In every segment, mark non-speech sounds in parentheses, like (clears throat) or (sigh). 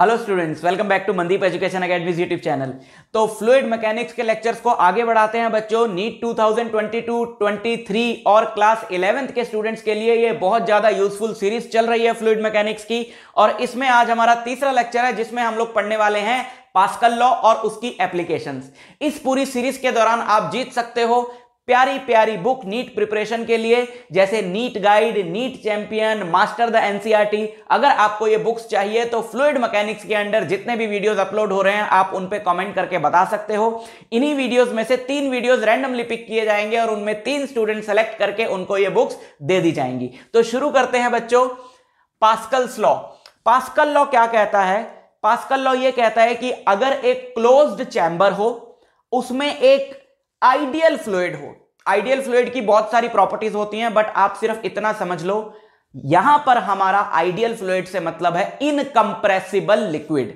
hello students welcome back to Mandeep education academy YouTube channel तो fluid mechanics के lectures को आगे बढ़ाते हैं बच्चों नीट 2022, 23 और क्लास इलेवेंथ के स्टूडेंट्स के लिए ये बहुत ज्यादा यूजफुल सीरीज चल रही है फ्लूड मैकेनिक्स की और इसमें आज हमारा तीसरा लेक्चर है जिसमें हम लोग पढ़ने वाले हैं पास्कल लॉ और उसकी एप्लीकेशंस इस पूरी सीरीज के दौरान आप जीत सकते हो प्यारी प्यारी बुक नीट प्रिपरेशन के लिए जैसे NEET guide NEET champion master the NCERT अगर आपको ये बुक्स चाहिए तो फ्लूड मैकेनिक्स के अंडर जितने भी वीडियोस अपलोड हो रहे हैं आप उन पे कमेंट करके बता सकते हो इन्हीं वीडियोस में से तीन वीडियोस रैंडमली पिक किए जाएंगे और उनमें तीन स्टूडेंट सेलेक्ट करके उनको ये बुक्स दे दी जाएंगी तो शुरू करते हैं बच्चों पास्कल्स लॉ पास्कल लॉ क्या कहता है पास्कल लॉ ये कहता है कि अगर एक क्लोज्ड चैम्बर हो उसमें एक आइडियल फ्लूड हो आइडियल फ्लूड की बहुत सारी प्रॉपर्टीज होती हैं बट आप सिर्फ इतना समझ लो यहां पर हमारा आइडियल फ्लूड से मतलब है इनकम्प्रेसिबल लिक्विड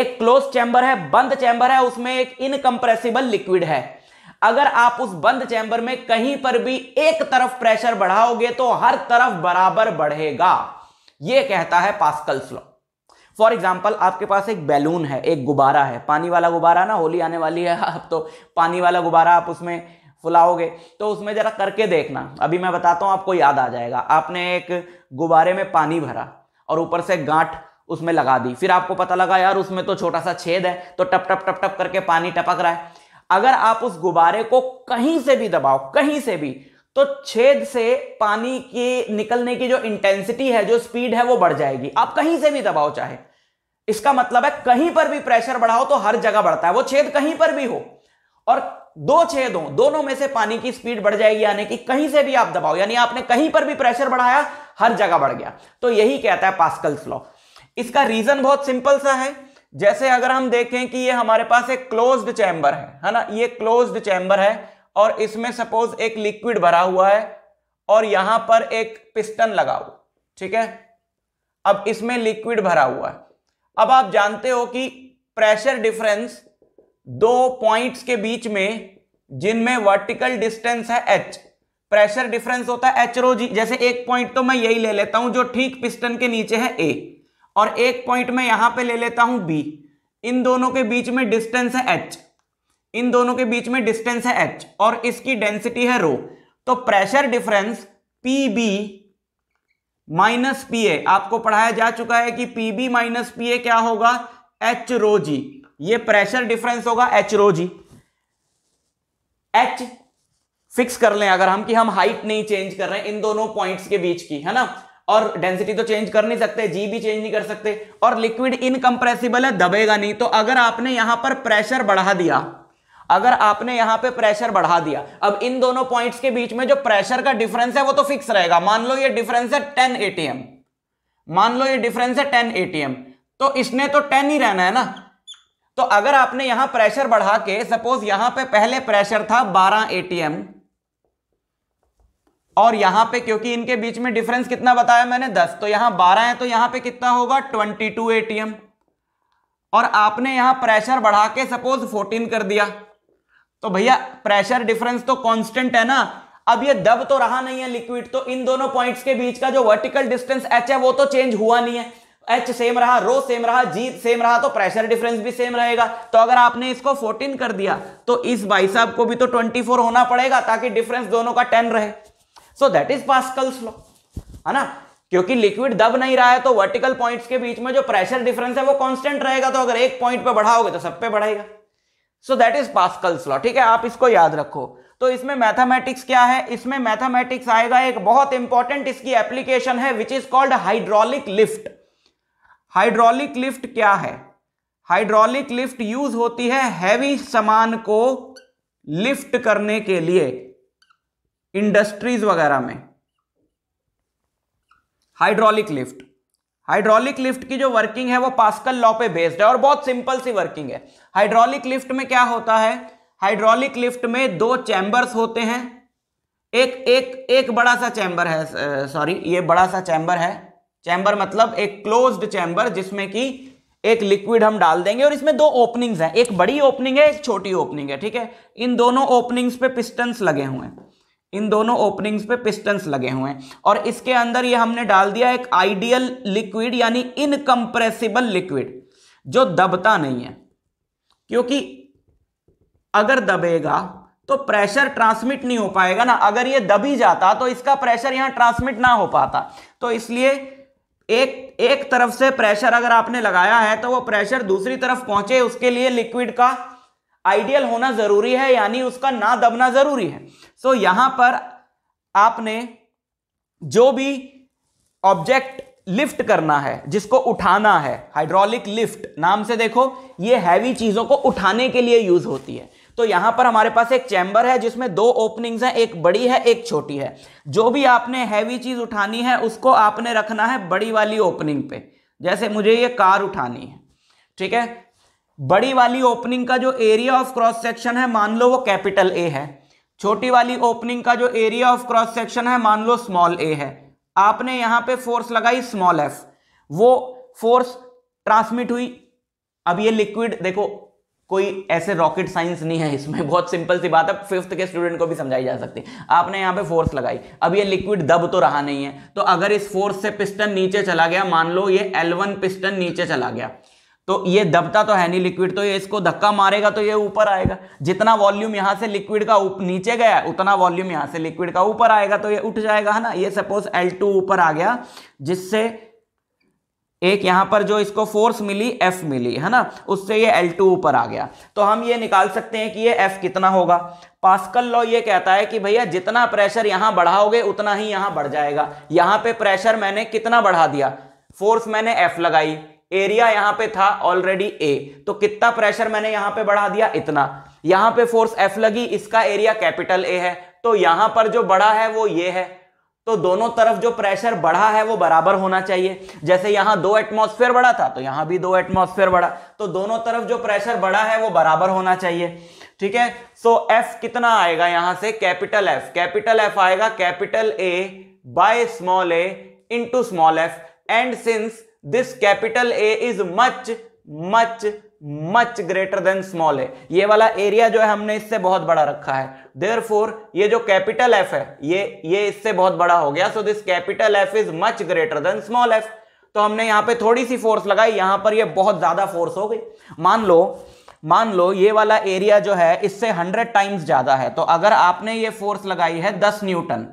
एक क्लोज चैंबर है बंद चैंबर है उसमें एक इनकम्प्रेसिबल लिक्विड है अगर आप उस बंद चैंबर में कहीं पर भी एक तरफ प्रेशर बढ़ाओगे तो हर तरफ बराबर बढ़ेगा यह कहता है पास्कल स्लॉ फॉर एग्जाम्पल आपके पास एक बैलून है एक गुब्बारा है पानी वाला गुब्बारा ना होली आने वाली है आप (laughs) तो पानी वाला गुब्बारा आप उसमें फुलाओगे तो उसमें ज़रा करके देखना अभी मैं बताता हूँ आपको याद आ जाएगा आपने एक गुब्बारे में पानी भरा और ऊपर से गांठ उसमें लगा दी फिर आपको पता लगा यार उसमें तो छोटा सा छेद है तो टप टप टप टप करके पानी टपक रहा है अगर आप उस गुब्बारे को कहीं से भी दबाओ कहीं से भी तो छेद से पानी की निकलने की जो इंटेंसिटी है जो स्पीड है वो बढ़ जाएगी आप कहीं से भी दबाओ चाहे इसका मतलब है कहीं पर भी प्रेशर बढ़ाओ तो हर जगह बढ़ता है वो छेद कहीं पर भी हो और दो छेद हो दोनों में से पानी की स्पीड बढ़ जाएगी यानी कि कहीं से भी आप दबाओ यानी आपने कहीं पर भी प्रेशर बढ़ाया हर जगह बढ़ गया तो यही कहता है पास्कल्स लॉ इसका रीजन बहुत सिंपल सा है जैसे अगर हम देखें कि ये हमारे पास एक क्लोज्ड चैम्बर है है ना ये क्लोज्ड चैम्बर है और इसमें सपोज एक लिक्विड भरा हुआ है और यहां पर एक पिस्टन लगा हुआ ठीक है अब इसमें लिक्विड भरा हुआ है अब आप जानते हो कि प्रेशर डिफरेंस दो पॉइंट्स के बीच में जिनमें वर्टिकल डिस्टेंस है एच प्रेशर डिफरेंस होता है एच रोजी जैसे एक पॉइंट तो मैं यही ले लेता हूं जो ठीक पिस्टन के नीचे है ए और एक पॉइंट में यहां पे ले लेता हूं बी इन दोनों के बीच में डिस्टेंस है एच इन दोनों के बीच में डिस्टेंस है एच और इसकी डेंसिटी है रो तो pressure difference P B minus P A आपको पढ़ाया जा चुका है कि P B minus P A क्या होगा एच रो जी ये प्रेशर डिफरेंस होगा h rho g h fix कर लें अगर हम कि हम हाइट नहीं चेंज कर रहे हैं इन दोनों पॉइंट्स के बीच की है ना और डेंसिटी तो चेंज कर नहीं सकते जी भी चेंज नहीं कर सकते और लिक्विड इनकम्प्रेसिबल है दबेगा नहीं तो अगर आपने यहां पर प्रेशर बढ़ा दिया अगर आपने यहां पे प्रेशर बढ़ा दिया अब इन दोनों पॉइंट्स के बीच में जो प्रेशर का डिफरेंस है वो तो फिक्स रहेगा मान लो ये डिफरेंस है टेन एटीएम मान लो ये डिफरेंस है टेन एटीएम तो इसने तो टेन ही रहना है ना तो अगर आपने यहां प्रेशर बढ़ा के सपोज यहां पे पहले प्रेशर था 12 एटीएम और यहां पे क्योंकि इनके बीच में डिफरेंस कितना बताया मैंने 10 तो यहां 12 है तो यहां पे कितना होगा 22 एटीएम और आपने यहां प्रेशर बढ़ा के सपोज 14 कर दिया तो भैया प्रेशर डिफरेंस तो कांस्टेंट है ना अब ये दब तो रहा नहीं है लिक्विड तो इन दोनों पॉइंट्स के बीच का जो वर्टिकल डिस्टेंस एच है वो तो चेंज हुआ नहीं है एच सेम रहा रो सेम रहा जी सेम रहा तो प्रेशर डिफरेंस भी सेम रहेगा तो अगर आपने इसको 14 कर दिया तो इस भाई साहब को भी तो 24 होना पड़ेगा ताकि डिफरेंस दोनों का 10 रहे so that is Pascal's law है ना क्योंकि लिक्विड दब नहीं रहा है तो वर्टिकल पॉइंट्स के बीच में जो प्रेशर डिफरेंस है वो कॉन्स्टेंट रहेगा तो अगर एक पॉइंट पर बढ़ाओगे तो सब पे बढ़ाएगा so that is Pascal's law ठीक है आप इसको याद रखो तो इसमें मैथमेटिक्स क्या है इसमें मैथमेटिक्स आएगा एक बहुत इंपॉर्टेंट इसकी एप्लीकेशन है which is called hydraulic lift hydraulic lift क्या है हाइड्रोलिक लिफ्ट यूज होती है हैवी सामान को लिफ्ट करने के लिए इंडस्ट्रीज वगैरह में हाइड्रोलिक लिफ्ट हाइड्रोलिक लिफ्ट की जो वर्किंग है वो पास्कल लॉ पे बेस्ड है और बहुत सिंपल सी वर्किंग है हाइड्रोलिक लिफ्ट में क्या होता है हाइड्रोलिक लिफ्ट में दो चैम्बर्स होते हैं एक एक एक बड़ा सा चैम्बर है सॉरी ये बड़ा सा चैम्बर है चैम्बर मतलब एक क्लोज्ड चैम्बर जिसमें कि एक लिक्विड हम डाल देंगे और इसमें दो ओपनिंग्स हैं एक बड़ी ओपनिंग है एक छोटी ओपनिंग है ठीक है इन दोनों ओपनिंग्स पे पिस्टन्स लगे हुए हैं इन दोनों ओपनिंग्स पे पिस्टन्स लगे हुए हैं और इसके अंदर ये हमने डाल दिया एक आइडियल लिक्विड यानी इनकम्प्रेसिबल लिक्विड जो दबता नहीं है क्योंकि अगर दबेगा तो प्रेशर ट्रांसमिट नहीं हो पाएगा ना अगर ये दबी जाता तो इसका प्रेशर यहां ट्रांसमिट ना हो पाता तो इसलिए एक एक तरफ से प्रेशर अगर आपने लगाया है तो वो प्रेशर दूसरी तरफ पहुंचे उसके लिए लिक्विड का आइडियल होना जरूरी है यानी उसका ना दबना जरूरी है सो so, यहां पर आपने जो भी ऑब्जेक्ट लिफ्ट करना है जिसको उठाना है हाइड्रोलिक लिफ्ट नाम से देखो ये हैवी चीजों को उठाने के लिए यूज होती है तो यहां पर हमारे पास एक चैम्बर है जिसमें दो ओपनिंग्स हैं एक बड़ी है एक छोटी है जो भी आपने हैवी चीज उठानी है उसको आपने रखना है बड़ी वाली ओपनिंग पे जैसे मुझे ये कार उठानी है ठीक है बड़ी वाली ओपनिंग का जो एरिया ऑफ क्रॉस सेक्शन है मान लो वो कैपिटल ए है छोटी वाली ओपनिंग का जो एरिया ऑफ क्रॉस सेक्शन है मान लो स्मॉल ए है आपने यहां पे फोर्स लगाई स्मॉल एफ वो फोर्स ट्रांसमिट हुई अब ये लिक्विड देखो कोई ऐसे रॉकेट साइंस नहीं है इसमें बहुत सिंपल सी बात है फिफ्थ के स्टूडेंट को भी समझाई जा सकती है आपने यहाँ पे फोर्स लगाई अब ये लिक्विड दब तो रहा नहीं है तो अगर इस फोर्स से पिस्टन नीचे चला गया मान लो ये L1 पिस्टन नीचे चला गया तो ये दबता तो है नहीं लिक्विड तो ये इसको धक्का मारेगा तो ये ऊपर आएगा जितना वॉल्यूम यहाँ से लिक्विड का नीचे गया उतना वॉल्यूम यहाँ से लिक्विड का ऊपर आएगा तो ये उठ जाएगा है ना ये सपोज L2 ऊपर आ गया जिससे एक यहां पर जो इसको फोर्स मिली F मिली है ना उससे ये एल टू ऊपर आ गया तो हम ये निकाल सकते हैं कि ये एफ कितना होगा पास्कल लॉ ये कहता है कि भैया जितना प्रेशर यहां बढ़ाओगे उतना ही यहां बढ़ जाएगा यहां पे प्रेशर मैंने कितना बढ़ा दिया फोर्स मैंने एफ लगाई एरिया यहां पे था ऑलरेडी ए तो कितना प्रेशर मैंने यहां पे बढ़ा दिया इतना यहां पे फोर्स एफ लगी इसका एरिया कैपिटल ए है तो यहां पर जो बड़ा है वो ये है तो दोनों तरफ जो प्रेशर बढ़ा है वो बराबर होना चाहिए जैसे यहां दो एटमॉस्फेयर बढ़ा था तो यहां भी दो एटमॉस्फेयर बढ़ा तो दोनों तरफ जो प्रेशर बढ़ा है वो बराबर होना चाहिए ठीक है सो एफ कितना आएगा यहां से कैपिटल एफ कैपिटल एफ आएगा capital A by small A into small F and since this capital A is much much much greater than small A ये वाला एरिया जो है हमने इससे बहुत बड़ा रखा है देयर फोर ये जो कैपिटल एफ है ये ये इससे बहुत बड़ा हो गया so this capital F is much greater than small F तो हमने यहां पे थोड़ी सी फोर्स लगाई यहां पर ये बहुत ज्यादा फोर्स हो गई मान लो मान लो ये वाला एरिया जो है इससे हंड्रेड टाइम्स ज्यादा है तो अगर आपने ये फोर्स लगाई है दस न्यूटन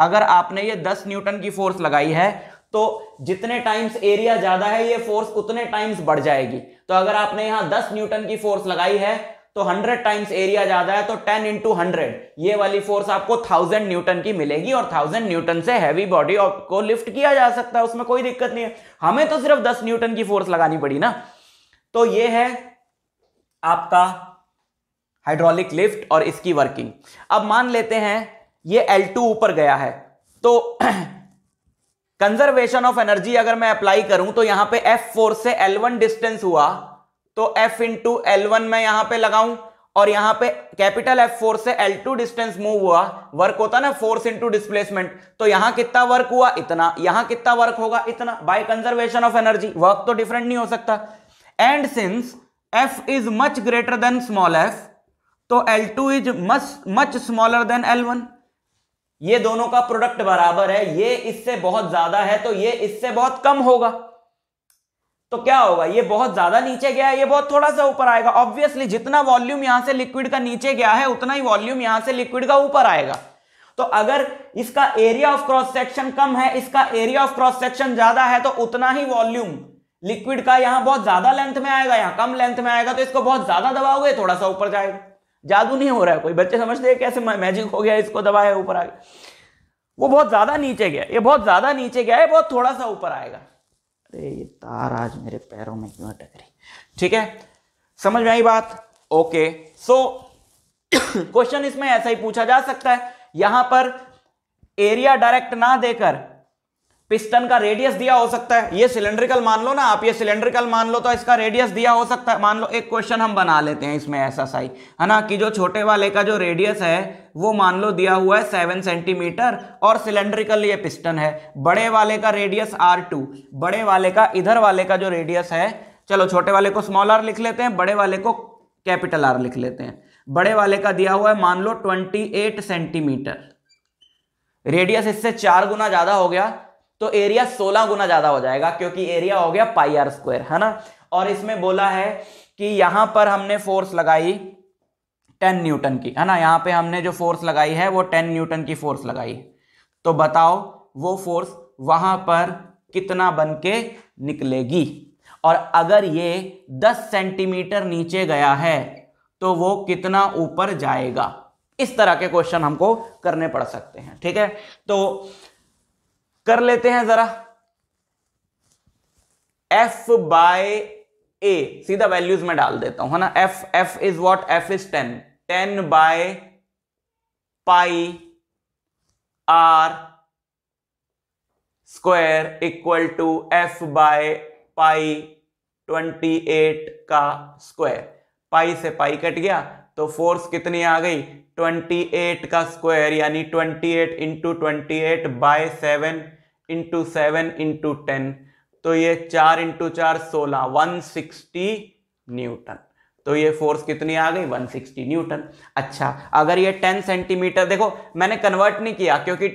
अगर आपने ये दस न्यूटन की फोर्स लगाई है तो जितने टाइम्स एरिया ज्यादा है ये फोर्स उतने टाइम्स बढ़ जाएगी तो अगर आपने यहां 10 न्यूटन की फोर्स लगाई है तो 100 टाइम्स एरिया ज्यादा है तो 10 इंटू हंड्रेड ये वाली फोर्स आपको 1000 न्यूटन की मिलेगी और 1000 न्यूटन से हैवी बॉडी को लिफ्ट किया जा सकता है उसमें कोई दिक्कत नहीं है हमें तो सिर्फ दस न्यूटन की फोर्स लगानी पड़ी ना तो यह है आपका हाइड्रोलिक लिफ्ट और इसकी वर्किंग अब मान लेते हैं ये L2 ऊपर गया है तो (clears throat) कंजर्वेशन ऑफ एनर्जी अगर मैं अप्लाई करूं तो यहां पे F4 से L1 डिस्टेंस हुआ तो F इंटू एल वन में यहां पर लगाऊं और यहां पे कैपिटल F4 से L2 डिस्टेंस मूव हुआ वर्क होता ना फोर्स इंटू डिस्प्लेसमेंट तो यहां कितना वर्क हुआ इतना यहां कितना वर्क होगा इतना by conservation of energy work तो डिफरेंट नहीं हो सकता and since F is much greater than small f तो L2 is much much smaller than L1 ये दोनों का प्रोडक्ट बराबर है ये इससे बहुत ज्यादा है तो ये इससे बहुत कम होगा तो क्या होगा ये बहुत ज्यादा नीचे गया है ये बहुत थोड़ा सा ऊपर आएगा ऑब्वियसली जितना वॉल्यूम यहां से लिक्विड का नीचे गया है उतना ही वॉल्यूम यहां से लिक्विड का ऊपर आएगा तो अगर इसका एरिया ऑफ क्रॉस सेक्शन कम है इसका एरिया ऑफ क्रॉस सेक्शन ज्यादा है तो उतना ही वॉल्यूम लिक्विड का यहां बहुत ज्यादा लेंथ में आएगा यहां कम लेंथ में आएगा तो इसको बहुत ज्यादा दबाओगे थोड़ा सा ऊपर जाएगा जादू नहीं हो रहा है कोई बच्चे समझते हैं कैसे मैजिक हो गया इसको दबाया ऊपर आ गया वो बहुत ज़्यादा नीचे गया ये बहुत ज़्यादा नीचे गया है बहुत थोड़ा सा ऊपर आएगा अरे ये तार आज मेरे पैरों में क्यों टकरी ठीक है समझ में आई बात ओके सो क्वेश्चन इसमें ऐसा ही पूछा जा सकता है यहां पर एरिया डायरेक्ट ना देकर पिस्टन का रेडियस दिया हो सकता है ये सिलेंड्रिकल मान लो ना आप ये सिलेंड्रिकल मान लो तो इसका रेडियस दिया हो सकता है मान लो एक क्वेश्चन हम बना लेते हैं इसमें ऐसा साई है ना कि जो छोटे वाले का जो रेडियस है वो मान लो दिया हुआ है सेवन सेंटीमीटर और सिलेंड्रिकल ये पिस्टन है बड़े वाले का रेडियस आर टू बड़े वाले का इधर वाले का जो रेडियस है चलो छोटे वाले को स्मॉल आर लिख लेते हैं बड़े वाले को कैपिटल आर लिख लेते हैं बड़े वाले का दिया हुआ है मान लो ट्वेंटी एट सेंटीमीटर रेडियस इससे चार गुना ज्यादा हो गया तो एरिया सोलह गुना ज्यादा हो जाएगा क्योंकि एरिया हो गया पाई आर स्क्वायर है ना और इसमें बोला है कि यहां पर हमने फोर्स लगाई टेन न्यूटन की है ना यहां पे हमने जो फोर्स लगाई है वो टेन न्यूटन की फोर्स लगाई तो बताओ वो फोर्स वहां पर कितना बन के निकलेगी और अगर ये 10 सेंटीमीटर नीचे गया है तो वो कितना ऊपर जाएगा इस तरह के क्वेश्चन हमको करने पड़ सकते हैं ठीक है तो कर लेते हैं जरा एफ बाय ए सीधा वैल्यूज में डाल देता हूं है ना F F is what F is ten ten by pi r square equal to F by pi twenty eight का स्क्वायर पाई से पाई कट गया तो फोर्स कितनी आ गई 28 का स्क्वायर यानी 28 eight into twenty eight by seven into seven into ten तो ये चार इंटू चार सोलह वन सिक्सटी न्यूटन तो ये फोर्स कितनी आ गई 160 न्यूटन अच्छा अगर ये 10 सेंटीमीटर देखो मैंने कन्वर्ट नहीं किया क्योंकि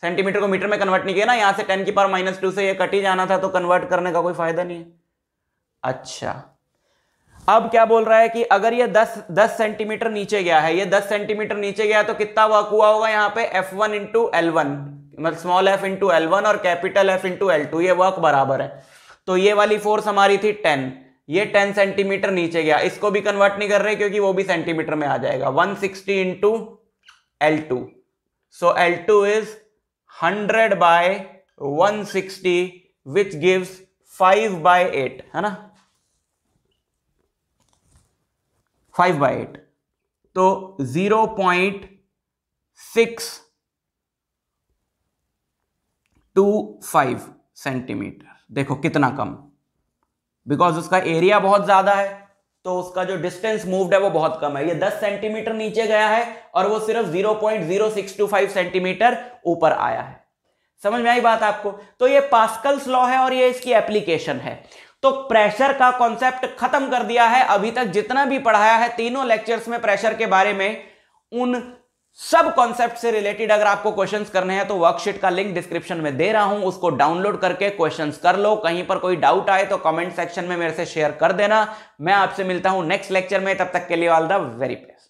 सेंटीमीटर को मीटर में कन्वर्ट नहीं किया ना यहां से 10 की पावर माइनस टू से ये कट ही जाना था तो कन्वर्ट करने का कोई फायदा नहीं है अच्छा अब क्या बोल रहा है कि अगर ये 10 10 सेंटीमीटर नीचे गया है ये 10 सेंटीमीटर नीचे गया तो कितना वर्क हुआ होगा यहां पर F one into L one मतलब small F into L one और capital F into L two ये वर्क बराबर है तो ये वाली फोर्स हमारी थी टेन ये टेन सेंटीमीटर नीचे गया इसको भी कन्वर्ट नहीं कर रहे क्योंकि वो भी सेंटीमीटर में आ जाएगा one sixty into L two so L two is hundred by one sixty which gives five by eight है ना फाइव बाय एट तो zero point six two five centimetre देखो कितना कम बिकॉज उसका एरिया बहुत ज्यादा है तो उसका जो डिस्टेंस मूव्ड है वो बहुत कम है ये 10 सेंटीमीटर नीचे गया है और वो सिर्फ 0.0625 सेंटीमीटर ऊपर आया है समझ में आई बात आपको तो ये पास्कल्स लॉ है और ये इसकी एप्लीकेशन है तो प्रेशर का कॉन्सेप्ट खत्म कर दिया है अभी तक जितना भी पढ़ाया है तीनों लेक्चर्स में प्रेशर के बारे में उन सब कॉन्सेप्ट से रिलेटेड अगर आपको क्वेश्चंस करने हैं तो वर्कशीट का लिंक डिस्क्रिप्शन में दे रहा हूं उसको डाउनलोड करके क्वेश्चंस कर लो कहीं पर कोई डाउट आए तो कमेंट सेक्शन में मेरे से शेयर कर देना मैं आपसे मिलता हूं नेक्स्ट लेक्चर में तब तक के लिए ऑल द वेरी बेस्ट